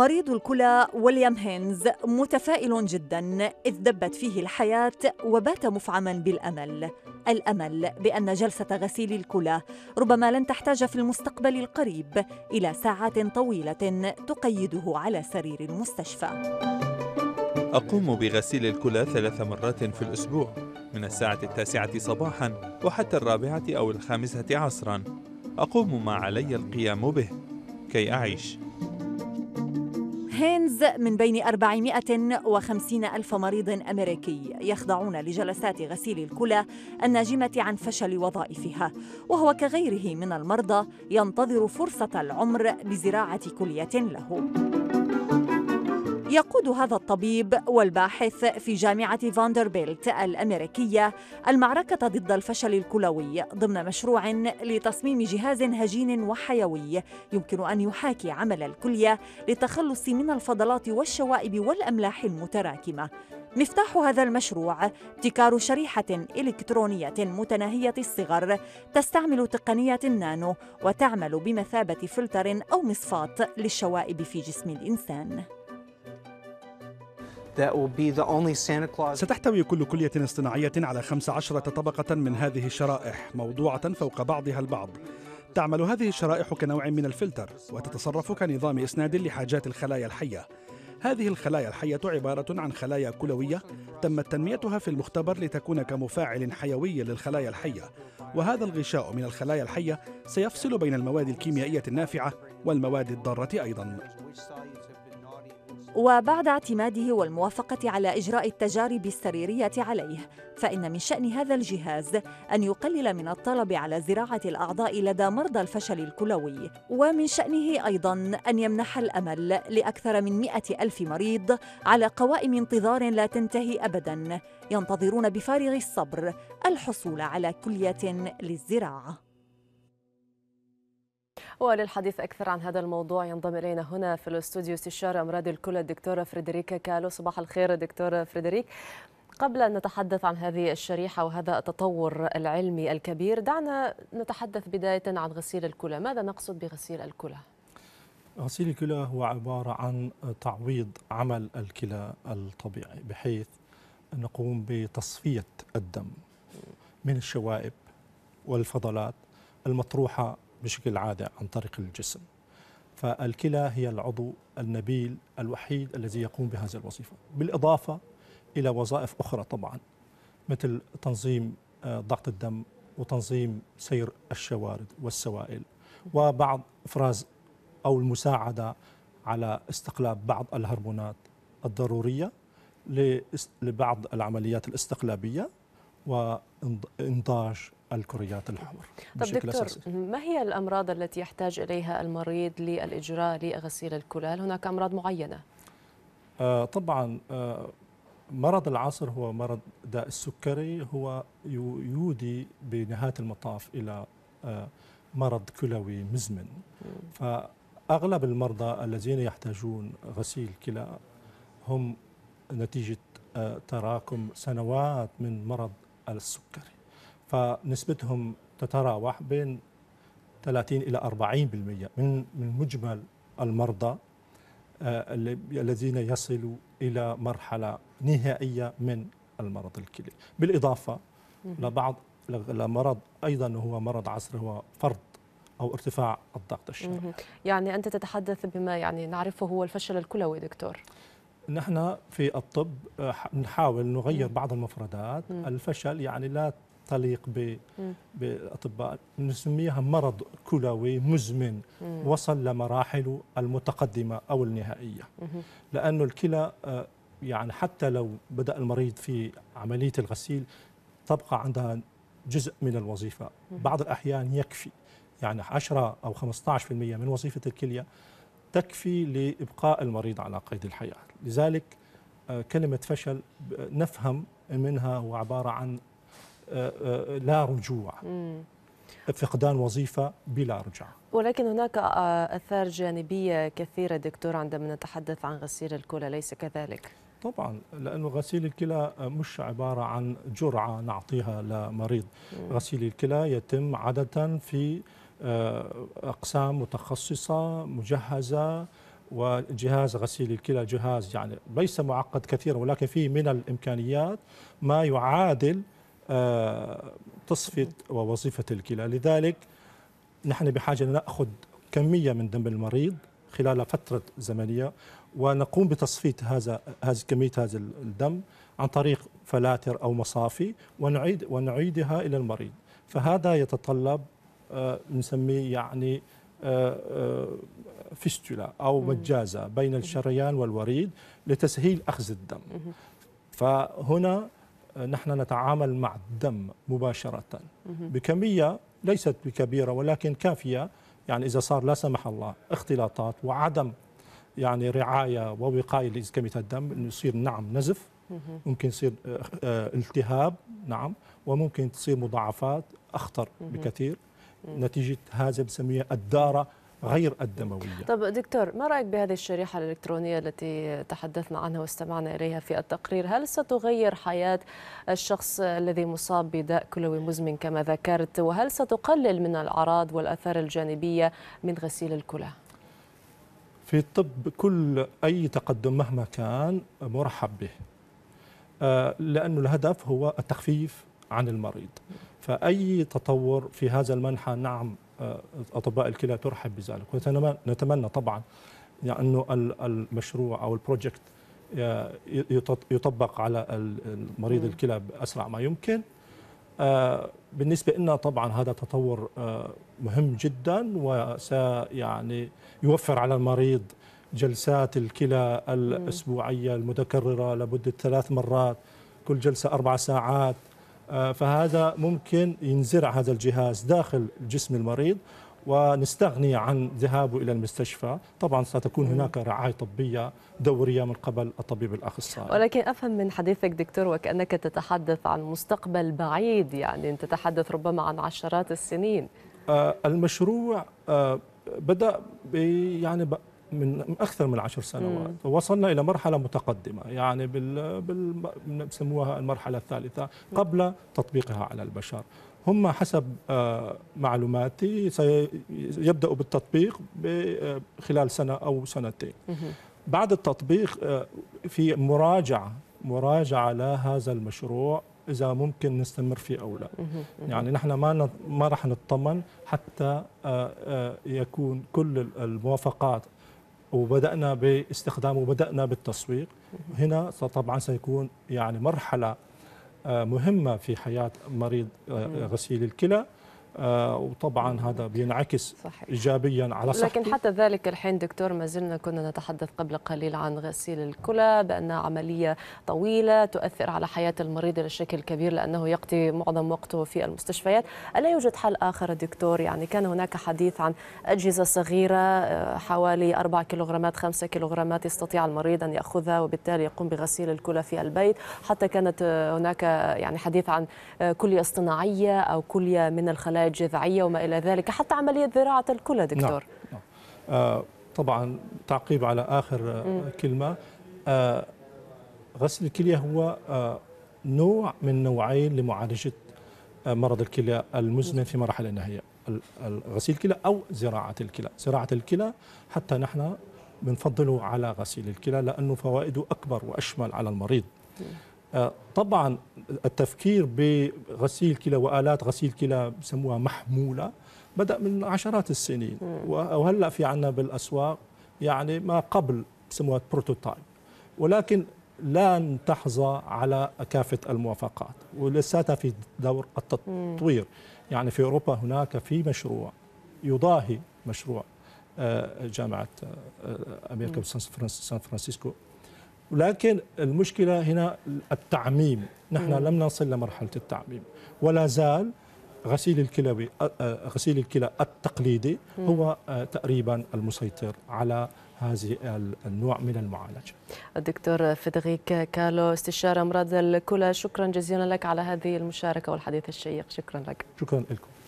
مريض الكلى ويليام هينز متفائل جدا إذ دبت فيه الحياة وبات مفعما بالأمل الأمل بأن جلسة غسيل الكلى ربما لن تحتاج في المستقبل القريب إلى ساعات طويلة تقيده على سرير المستشفى أقوم بغسيل الكلى ثلاث مرات في الأسبوع من الساعة التاسعة صباحا وحتى الرابعة أو الخامسة عصرا أقوم ما علي القيام به كي أعيش هينز من بين 450 ألف مريض أمريكي يخضعون لجلسات غسيل الكلى الناجمة عن فشل وظائفها وهو كغيره من المرضى ينتظر فرصة العمر لزراعة كلية له يقود هذا الطبيب والباحث في جامعة فاندربيلت الأمريكية المعركة ضد الفشل الكلوي ضمن مشروع لتصميم جهاز هجين وحيوي يمكن أن يحاكي عمل الكلية للتخلص من الفضلات والشوائب والأملاح المتراكمة مفتاح هذا المشروع ابتكار شريحة إلكترونية متناهية الصغر تستعمل تقنية النانو وتعمل بمثابة فلتر أو مصفاة للشوائب في جسم الإنسان. ستحتوي كل كلية اصطناعية على 15 طبقة من هذه الشرائح موضوعة فوق بعضها البعض تعمل هذه الشرائح كنوع من الفلتر وتتصرف كنظام إسناد لحاجات الخلايا الحية هذه الخلايا الحية عبارة عن خلايا كلوية تمت تنميتها في المختبر لتكون كمفاعل حيوي للخلايا الحية وهذا الغشاء من الخلايا الحية سيفصل بين المواد الكيميائية النافعة والمواد الضارة أيضاً وبعد اعتماده والموافقة على إجراء التجارب السريرية عليه، فإن من شأن هذا الجهاز أن يقلل من الطلب على زراعة الأعضاء لدى مرضى الفشل الكلوي، ومن شأنه أيضاً أن يمنح الأمل لأكثر من مئة ألف مريض على قوائم انتظار لا تنتهي أبداً، ينتظرون بفارغ الصبر الحصول على كلية للزراعة. وللحديث أكثر عن هذا الموضوع ينضم إلينا هنا في الاستوديو استشارة أمراض الكلى الدكتورة فريدريكا كالو صباح الخير دكتورة فريدريك قبل أن نتحدث عن هذه الشريحة وهذا التطور العلمي الكبير دعنا نتحدث بداية عن غسيل الكلى ماذا نقصد بغسيل الكلى؟ غسيل الكلى هو عبارة عن تعويض عمل الكلى الطبيعي بحيث نقوم بتصفية الدم من الشوائب والفضلات المطروحة بشكل عادة عن طريق الجسم فالكلى هي العضو النبيل الوحيد الذي يقوم بهذه الوظيفة بالإضافة إلى وظائف أخرى طبعا مثل تنظيم آه، ضغط الدم وتنظيم سير الشوارد والسوائل وبعض إفراز أو المساعدة على استقلاب بعض الهرمونات الضرورية لبعض العمليات الاستقلابية وإنضاج الكريات الحمر طب دكتور أساسي. ما هي الأمراض التي يحتاج إليها المريض للإجراء لغسيل الكلال هناك أمراض معينة آه طبعا آه مرض العصر هو مرض داء السكري هو يودي بنهاية المطاف إلى آه مرض كلوي مزمن فأغلب المرضى الذين يحتاجون غسيل كلى هم نتيجة آه، تراكم سنوات من مرض السكري فنسبتهم تتراوح بين 30 إلى 40% من من مجمل المرضى آه، الذين يصلوا إلى مرحلة نهائية من المرض الكلي بالإضافة لبعض لمرض أيضا هو مرض عصر هو فرط أو ارتفاع الضغط الشرعي يعني أنت تتحدث بما يعني نعرفه هو الفشل الكلوي دكتور نحن في الطب آه، نحاول نغير بعض المفردات الفشل يعني لا تليق بالاطباء نسميها مرض كلوي مزمن وصل لمراحل المتقدمه او النهائيه لانه الكلى آه، يعني حتى لو بدا المريض في عمليه الغسيل تبقى عندها جزء من الوظيفه بعض الاحيان يكفي يعني 10 او 15% من وظيفه الكليه تكفي لابقاء المريض على قيد الحياه لذلك آه، كلمه فشل آه، نفهم منها هو عباره عن لا رجوع فقدان وظيفة بلا رجعة ولكن هناك آه، أثار جانبية كثيرة دكتور عندما نتحدث عن غسيل الكلى ليس كذلك؟ طبعا لأنه غسيل الكلى مش عبارة عن جرعة نعطيها لمريض غسيل الكلى يتم عادة في آه، أقسام متخصصة مجهزة وجهاز غسيل الكلى جهاز يعني ليس معقد كثيرا ولكن فيه من الإمكانيات ما يعادل آه، تصفيه ووظيفه الكلى لذلك نحن بحاجه ناخذ كميه من دم المريض خلال فتره زمنيه ونقوم بتصفيه هذا هذه كميه هذا الدم عن طريق فلاتر او مصافي ونعيد ونعيدها الى المريض فهذا يتطلب آه، نسميه يعني آه، فيستولا او مجازه بين الشريان والوريد لتسهيل اخذ الدم فهنا نحن نتعامل مع الدم مباشرة بكمية ليست بكبيرة ولكن كافية يعني إذا صار لا سمح الله اختلاطات وعدم يعني رعاية ووقاية لكمية الدم إنه يصير نعم نزف ممكن يصير آه، آه، التهاب نعم وممكن تصير مضاعفات أخطر بكثير نتيجة هذا بنسميها الدارة غير الدموية طب دكتور ما رأيك بهذه الشريحة الإلكترونية التي تحدثنا عنها واستمعنا إليها في التقرير هل ستغير حياة الشخص الذي مصاب بداء كلوي مزمن كما ذكرت وهل ستقلل من الأعراض والأثار الجانبية من غسيل الكلى؟ في الطب كل أي تقدم مهما كان مرحب به آه، لأن الهدف هو التخفيف عن المريض فأي تطور في هذا المنحى نعم اطباء الكلى ترحب بذلك ونتمنى طبعا يعني انه المشروع او البروجكت يطبق على مريض الكلى باسرع ما يمكن آه، بالنسبه لنا طبعا هذا تطور آه، مهم جدا وس يعني يوفر على المريض جلسات الكلى الاسبوعيه المتكرره لمده ثلاث مرات كل جلسه اربع ساعات آه، فهذا ممكن ينزرع هذا الجهاز داخل جسم المريض ونستغني عن ذهابه الى المستشفى، طبعا ستكون هناك رعايه طبيه دوريه من قبل الطبيب الاخصائي. ولكن افهم من حديثك دكتور وكانك تتحدث عن مستقبل بعيد، يعني انت تتحدث ربما عن عشرات السنين. آه، المشروع آه، بدا يعني من اكثر من عشر سنوات مم. وصلنا الى مرحله متقدمه يعني بال بال بسموها المرحله الثالثه قبل تطبيقها على البشر هم حسب آه، معلوماتي سيبداوا بالتطبيق آه، خلال سنه او سنتين بعد التطبيق آه، في مراجعه مراجعه لهذا المشروع اذا ممكن نستمر فيه او لا يعني نحن ما ما راح نطمن حتى يكون كل الموافقات وبدأنا باستخدامه وبدأنا بالتسويق هنا طبعا سيكون يعني مرحلة آه، مهمة في حياة مريض آه، غسيل الكلى آه، وطبعا هذا بينعكس صحيح. ايجابيا على صحته لكن حتى ذلك الحين دكتور ما زلنا كنا نتحدث قبل قليل عن غسيل الكلى بانها عمليه طويله تؤثر على حياه المريض بشكل كبير لانه يقضي معظم وقته في المستشفيات الا يوجد حل اخر دكتور يعني كان هناك حديث عن اجهزه صغيره آه، حوالي 4 كيلوغرامات 5 كيلوغرامات يستطيع المريض ان ياخذها وبالتالي يقوم بغسيل الكلى في البيت حتى كانت آه، هناك يعني حديث عن كليه اصطناعيه او كليه من الخلايا علاج جذعيه وما الى ذلك حتى عمليه زراعه الكلى نعم، دكتور نعم. آه طبعا تعقيب على اخر آه، مم. كلمه آه غسل الكليه هو آه نوع من نوعين لمعالجه آه، مرض الكلى المزمن في مرحله النهايه غسيل الكلى او زراعه الكلى زراعه الكلى حتى نحن بنفضله على غسيل الكلى لانه فوائده اكبر واشمل على المريض آه، طبعا التفكير بغسيل كلى والات غسيل كلى بسموها محموله بدا من عشرات السنين وهلا في عندنا بالاسواق يعني ما قبل بسموها بروتوتايب ولكن لن تحظى على كافه الموافقات ولساتها في دور التطوير يعني في اوروبا هناك في مشروع يضاهي مشروع آه، جامعه آه، امريكا سان فرانسيسكو لكن المشكلة هنا التعميم نحن مم. لم نصل لمرحلة التعميم ولا زال غسيل الكلوي غسيل الكلى التقليدي مم. هو آه، تقريبا المسيطر على هذه النوع من المعالجة الدكتور فيدريك كالو استشارة أمراض الكلى شكرا جزيلا لك على هذه المشاركة والحديث الشيق شكرا لك شكرا لكم